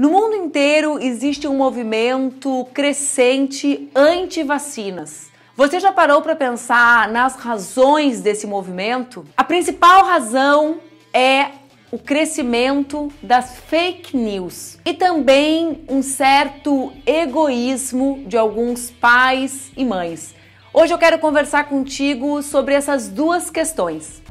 No mundo inteiro existe um movimento crescente anti-vacinas. Você já parou para pensar nas razões desse movimento? A principal razão é o crescimento das fake news e também um certo egoísmo de alguns pais e mães. Hoje eu quero conversar contigo sobre essas duas questões.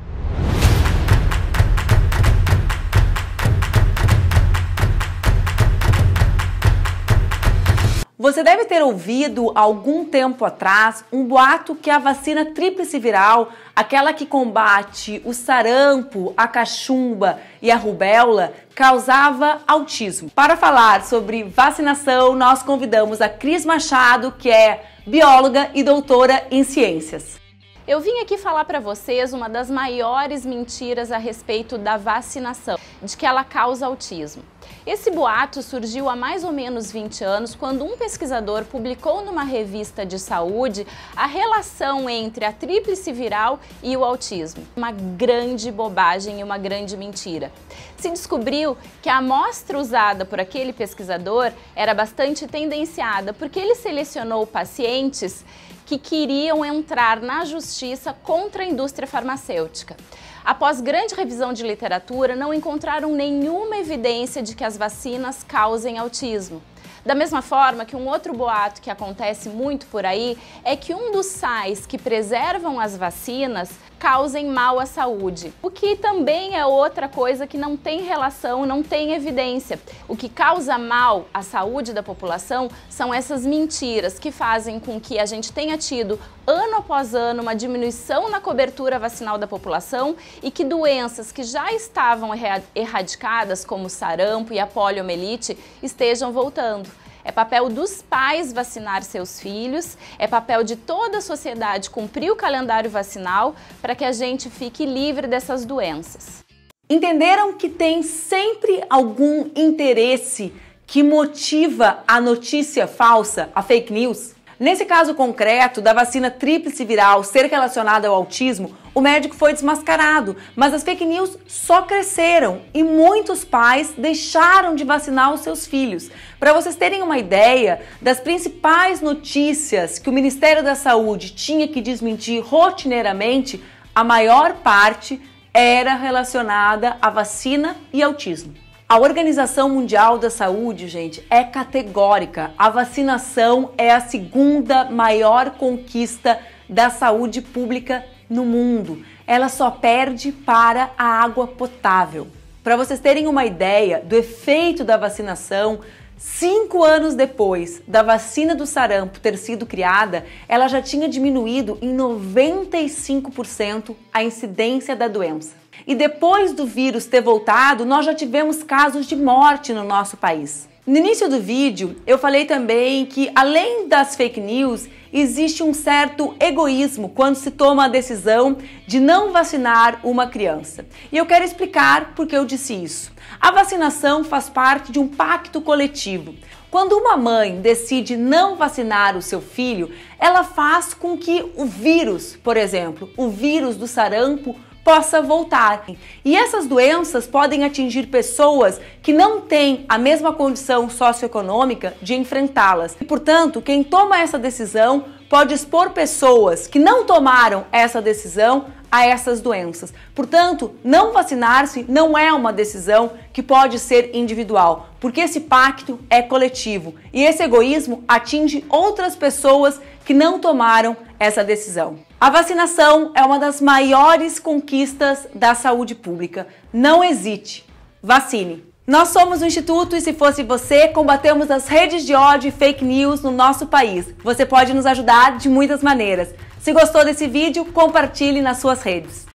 Você deve ter ouvido algum tempo atrás um boato que a vacina tríplice viral, aquela que combate o sarampo, a cachumba e a rubéola, causava autismo. Para falar sobre vacinação, nós convidamos a Cris Machado, que é bióloga e doutora em ciências. Eu vim aqui falar para vocês uma das maiores mentiras a respeito da vacinação, de que ela causa autismo. Esse boato surgiu há mais ou menos 20 anos quando um pesquisador publicou numa revista de saúde a relação entre a tríplice viral e o autismo. Uma grande bobagem e uma grande mentira. Se descobriu que a amostra usada por aquele pesquisador era bastante tendenciada porque ele selecionou pacientes que queriam entrar na justiça contra a indústria farmacêutica. Após grande revisão de literatura, não encontraram nenhuma evidência de de que as vacinas causem autismo. Da mesma forma que um outro boato que acontece muito por aí é que um dos sais que preservam as vacinas causem mal à saúde. O que também é outra coisa que não tem relação, não tem evidência. O que causa mal à saúde da população são essas mentiras que fazem com que a gente tenha tido ano após ano uma diminuição na cobertura vacinal da população e que doenças que já estavam erradicadas, como sarampo e a poliomielite, estejam voltando. É papel dos pais vacinar seus filhos, é papel de toda a sociedade cumprir o calendário vacinal para que a gente fique livre dessas doenças. Entenderam que tem sempre algum interesse que motiva a notícia falsa, a fake news? Nesse caso concreto da vacina tríplice viral ser relacionada ao autismo, o médico foi desmascarado, mas as fake news só cresceram e muitos pais deixaram de vacinar os seus filhos. Para vocês terem uma ideia das principais notícias que o Ministério da Saúde tinha que desmentir rotineiramente, a maior parte era relacionada a vacina e autismo. A Organização Mundial da Saúde, gente, é categórica. A vacinação é a segunda maior conquista da saúde pública no mundo. Ela só perde para a água potável. Para vocês terem uma ideia do efeito da vacinação Cinco anos depois da vacina do sarampo ter sido criada, ela já tinha diminuído em 95% a incidência da doença. E depois do vírus ter voltado, nós já tivemos casos de morte no nosso país. No início do vídeo, eu falei também que além das fake news, existe um certo egoísmo quando se toma a decisão de não vacinar uma criança. E eu quero explicar por que eu disse isso. A vacinação faz parte de um pacto coletivo. Quando uma mãe decide não vacinar o seu filho, ela faz com que o vírus, por exemplo, o vírus do sarampo, possa voltar. E essas doenças podem atingir pessoas que não têm a mesma condição socioeconômica de enfrentá-las. E, portanto, quem toma essa decisão pode expor pessoas que não tomaram essa decisão a essas doenças. Portanto, não vacinar-se não é uma decisão que pode ser individual, porque esse pacto é coletivo e esse egoísmo atinge outras pessoas que não tomaram essa decisão. A vacinação é uma das maiores conquistas da saúde pública. Não hesite, vacine. Nós somos o Instituto e se fosse você, combatemos as redes de ódio e fake news no nosso país. Você pode nos ajudar de muitas maneiras. Se gostou desse vídeo, compartilhe nas suas redes.